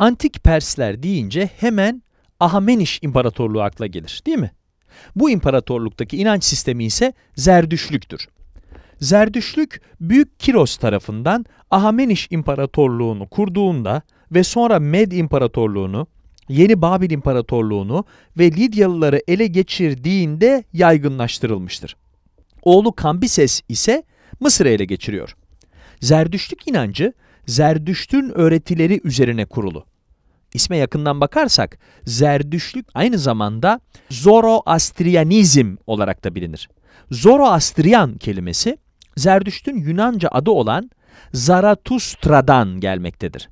Antik Persler deyince hemen Ahameniş İmparatorluğu akla gelir değil mi? Bu imparatorluktaki inanç sistemi ise Zerdüşlüktür. Zerdüşlük Büyük Kiros tarafından Ahameniş İmparatorluğunu kurduğunda ve sonra Med İmparatorluğunu, Yeni Babil İmparatorluğunu ve Lidyalıları ele geçirdiğinde yaygınlaştırılmıştır. Oğlu Kambises ise Mısır'ı ele geçiriyor. Zerdüşlük inancı Zerdüşt'ün öğretileri üzerine kurulu. İsme yakından bakarsak Zerdüştlük aynı zamanda Zoroastrianizm olarak da bilinir. Zoroastrian kelimesi Zerdüşt'ün Yunanca adı olan Zaratustra'dan gelmektedir.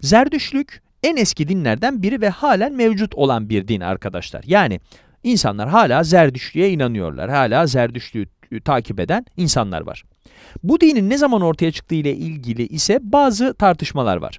Zerdüştlük en eski dinlerden biri ve halen mevcut olan bir din arkadaşlar. Yani insanlar hala Zerdüştlüğe inanıyorlar. Hala Zerdüştlüğü takip eden insanlar var. Bu dinin ne zaman ortaya çıktığı ile ilgili ise bazı tartışmalar var.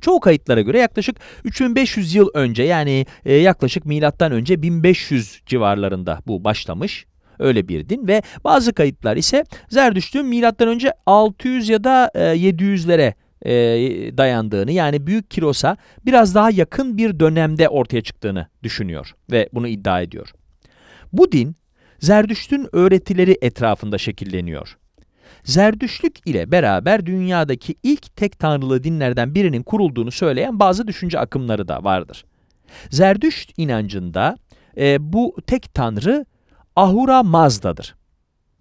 Çoğu kayıtlara göre yaklaşık 3500 yıl önce yani e, yaklaşık milattan önce 1500 civarlarında bu başlamış. Öyle bir din ve bazı kayıtlar ise Zerdüşt'ün milattan önce 600 ya da 700'lere e, e, dayandığını yani Büyük Kiros'a biraz daha yakın bir dönemde ortaya çıktığını düşünüyor ve bunu iddia ediyor. Bu din Zerdüşt'ün öğretileri etrafında şekilleniyor. Zerdüşlük ile beraber dünyadaki ilk tek tanrılı dinlerden birinin kurulduğunu söyleyen bazı düşünce akımları da vardır. Zerdüşt inancında e, bu tek tanrı Ahura Mazda'dır.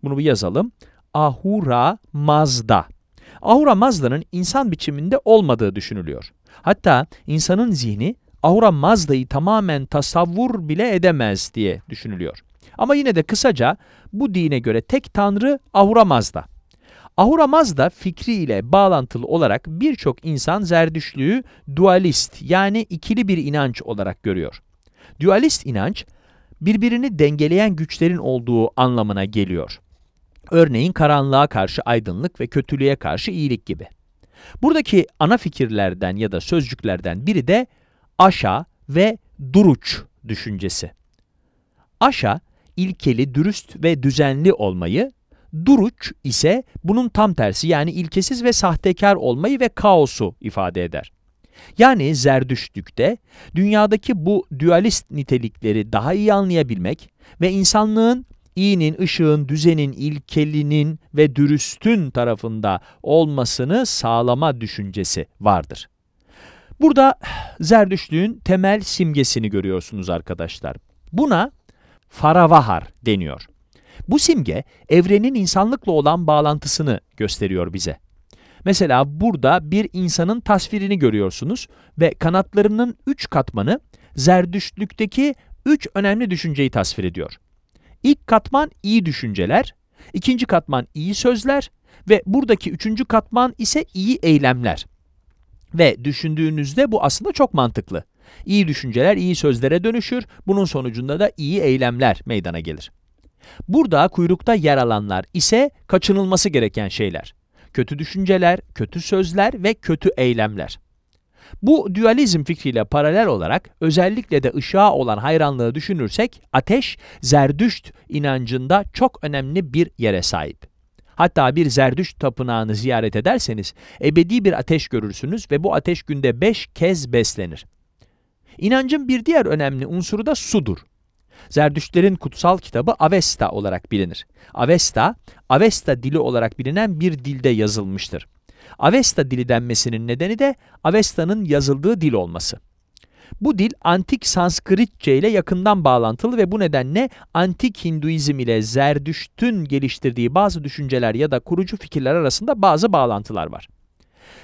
Bunu bir yazalım. Ahura Mazda. Ahura Mazda'nın insan biçiminde olmadığı düşünülüyor. Hatta insanın zihni Ahura Mazda'yı tamamen tasavvur bile edemez diye düşünülüyor. Ama yine de kısaca bu dine göre tek tanrı Ahura Mazda. Ahura Mazda fikriyle bağlantılı olarak birçok insan zerdüşlüğü dualist yani ikili bir inanç olarak görüyor. Dualist inanç birbirini dengeleyen güçlerin olduğu anlamına geliyor. Örneğin karanlığa karşı aydınlık ve kötülüğe karşı iyilik gibi. Buradaki ana fikirlerden ya da sözcüklerden biri de aşa ve duruç düşüncesi. Aşa, ilkeli, dürüst ve düzenli olmayı, Duruç ise bunun tam tersi yani ilkesiz ve sahtekar olmayı ve kaosu ifade eder. Yani Zerdüştlük'te dünyadaki bu dualist nitelikleri daha iyi anlayabilmek ve insanlığın iyinin, ışığın, düzenin, ilkelinin ve dürüstün tarafında olmasını sağlama düşüncesi vardır. Burada Zerdüştlüğün temel simgesini görüyorsunuz arkadaşlar. Buna Faravahar deniyor. Bu simge evrenin insanlıkla olan bağlantısını gösteriyor bize. Mesela burada bir insanın tasvirini görüyorsunuz ve kanatlarının üç katmanı Zerdüştlükteki üç önemli düşünceyi tasvir ediyor. İlk katman iyi düşünceler, ikinci katman iyi sözler ve buradaki üçüncü katman ise iyi eylemler. Ve düşündüğünüzde bu aslında çok mantıklı. İyi düşünceler iyi sözlere dönüşür, bunun sonucunda da iyi eylemler meydana gelir. Burada kuyrukta yer alanlar ise kaçınılması gereken şeyler. Kötü düşünceler, kötü sözler ve kötü eylemler. Bu dualizm fikriyle paralel olarak özellikle de ışığa olan hayranlığı düşünürsek ateş Zerdüşt inancında çok önemli bir yere sahip. Hatta bir Zerdüşt tapınağını ziyaret ederseniz ebedi bir ateş görürsünüz ve bu ateş günde beş kez beslenir. İnancın bir diğer önemli unsuru da sudur. Zerdüştlerin kutsal kitabı Avesta olarak bilinir. Avesta, Avesta dili olarak bilinen bir dilde yazılmıştır. Avesta dili denmesinin nedeni de Avesta'nın yazıldığı dil olması. Bu dil antik Sanskritçe ile yakından bağlantılı ve bu nedenle antik Hinduizm ile Zerdüşt'ün geliştirdiği bazı düşünceler ya da kurucu fikirler arasında bazı bağlantılar var.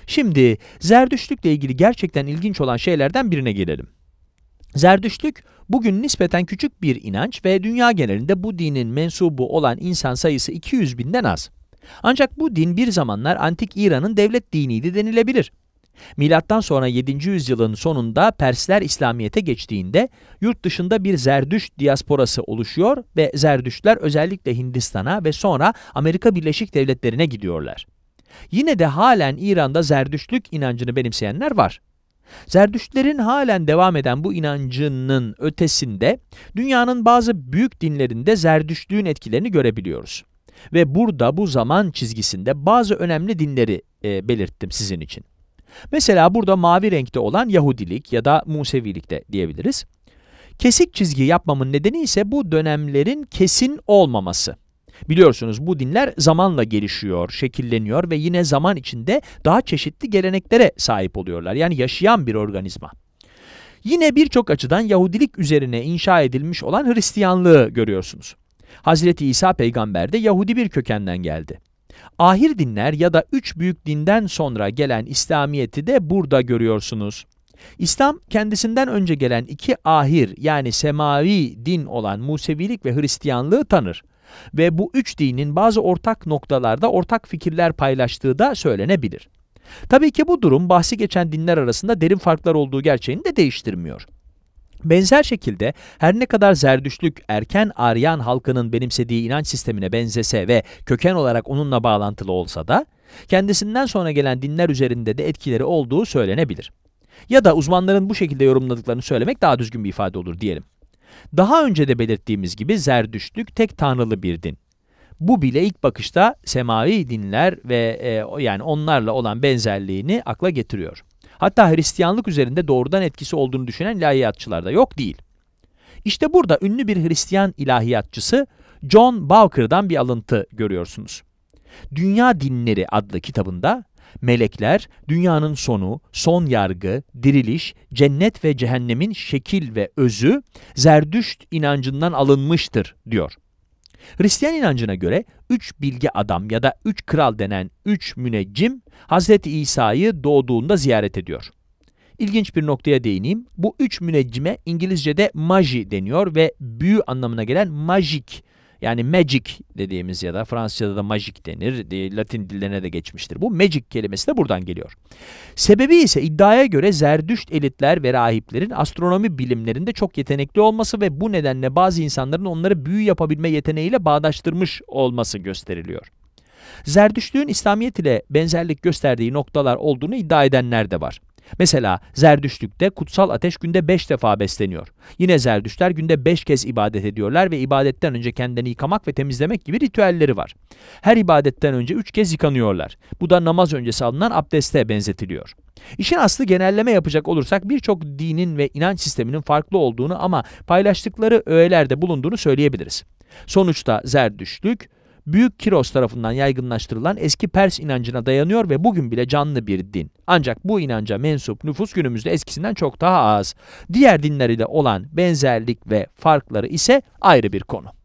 Şimdi Zerdüştlükle ilgili gerçekten ilginç olan şeylerden birine gelelim. Zerdüştlük bugün nispeten küçük bir inanç ve dünya genelinde bu dinin mensubu olan insan sayısı 200 binden az. Ancak bu din bir zamanlar antik İran'ın devlet diniydi denilebilir. Milattan sonra 7. yüzyılın sonunda Persler İslamiyet'e geçtiğinde yurt dışında bir Zerdüşt diasporası oluşuyor ve Zerdüştler özellikle Hindistan'a ve sonra Amerika Birleşik Devletleri'ne gidiyorlar. Yine de halen İran'da Zerdüştlük inancını benimseyenler var. Zerdüştlerin halen devam eden bu inancının ötesinde dünyanın bazı büyük dinlerinde Zerdüştlüğün etkilerini görebiliyoruz. Ve burada bu zaman çizgisinde bazı önemli dinleri e, belirttim sizin için. Mesela burada mavi renkte olan Yahudilik ya da Musevilik de diyebiliriz. Kesik çizgi yapmamın nedeni ise bu dönemlerin kesin olmaması. Biliyorsunuz bu dinler zamanla gelişiyor, şekilleniyor ve yine zaman içinde daha çeşitli geleneklere sahip oluyorlar. Yani yaşayan bir organizma. Yine birçok açıdan Yahudilik üzerine inşa edilmiş olan Hristiyanlığı görüyorsunuz. Hazreti İsa peygamber de Yahudi bir kökenden geldi. Ahir dinler ya da üç büyük dinden sonra gelen İslamiyet'i de burada görüyorsunuz. İslam kendisinden önce gelen iki ahir yani semavi din olan Musevilik ve Hristiyanlığı tanır ve bu üç dinin bazı ortak noktalarda ortak fikirler paylaştığı da söylenebilir. Tabii ki bu durum bahsi geçen dinler arasında derin farklar olduğu gerçeğini de değiştirmiyor. Benzer şekilde her ne kadar Zerdüştlük erken Aryan halkının benimsediği inanç sistemine benzese ve köken olarak onunla bağlantılı olsa da kendisinden sonra gelen dinler üzerinde de etkileri olduğu söylenebilir. Ya da uzmanların bu şekilde yorumladıklarını söylemek daha düzgün bir ifade olur diyelim. Daha önce de belirttiğimiz gibi Zerdüştlük tek tanrılı bir din. Bu bile ilk bakışta semavi dinler ve e, yani onlarla olan benzerliğini akla getiriyor. Hatta Hristiyanlık üzerinde doğrudan etkisi olduğunu düşünen ilahiyatçılar da yok değil. İşte burada ünlü bir Hristiyan ilahiyatçısı John Bowker'dan bir alıntı görüyorsunuz. Dünya Dinleri adlı kitabında Melekler dünyanın sonu, son yargı, diriliş, cennet ve cehennemin şekil ve özü Zerdüşt inancından alınmıştır diyor. Hristiyan inancına göre üç bilge adam ya da üç kral denen üç müneccim Hz. İsa'yı doğduğunda ziyaret ediyor. İlginç bir noktaya değineyim. Bu üç müneccime İngilizce'de magi deniyor ve büyü anlamına gelen magic. Yani magic dediğimiz ya da Fransızca'da da magic denir. Latin dillerine de geçmiştir. Bu magic kelimesi de buradan geliyor. Sebebi ise iddiaya göre zerdüşt elitler ve rahiplerin astronomi bilimlerinde çok yetenekli olması ve bu nedenle bazı insanların onları büyü yapabilme yeteneğiyle bağdaştırmış olması gösteriliyor. Zerdüştlüğün İslamiyet ile benzerlik gösterdiği noktalar olduğunu iddia edenler de var. Mesela Zerdüştlük'te kutsal ateş günde beş defa besleniyor. Yine Zerdüştler günde beş kez ibadet ediyorlar ve ibadetten önce kendini yıkamak ve temizlemek gibi ritüelleri var. Her ibadetten önce üç kez yıkanıyorlar. Bu da namaz öncesi alınan abdeste benzetiliyor. İşin aslı genelleme yapacak olursak birçok dinin ve inanç sisteminin farklı olduğunu ama paylaştıkları öğelerde bulunduğunu söyleyebiliriz. Sonuçta Zerdüştlük, Büyük Kiros tarafından yaygınlaştırılan eski Pers inancına dayanıyor ve bugün bile canlı bir din. Ancak bu inanca mensup nüfus günümüzde eskisinden çok daha az. Diğer dinler ile olan benzerlik ve farkları ise ayrı bir konu.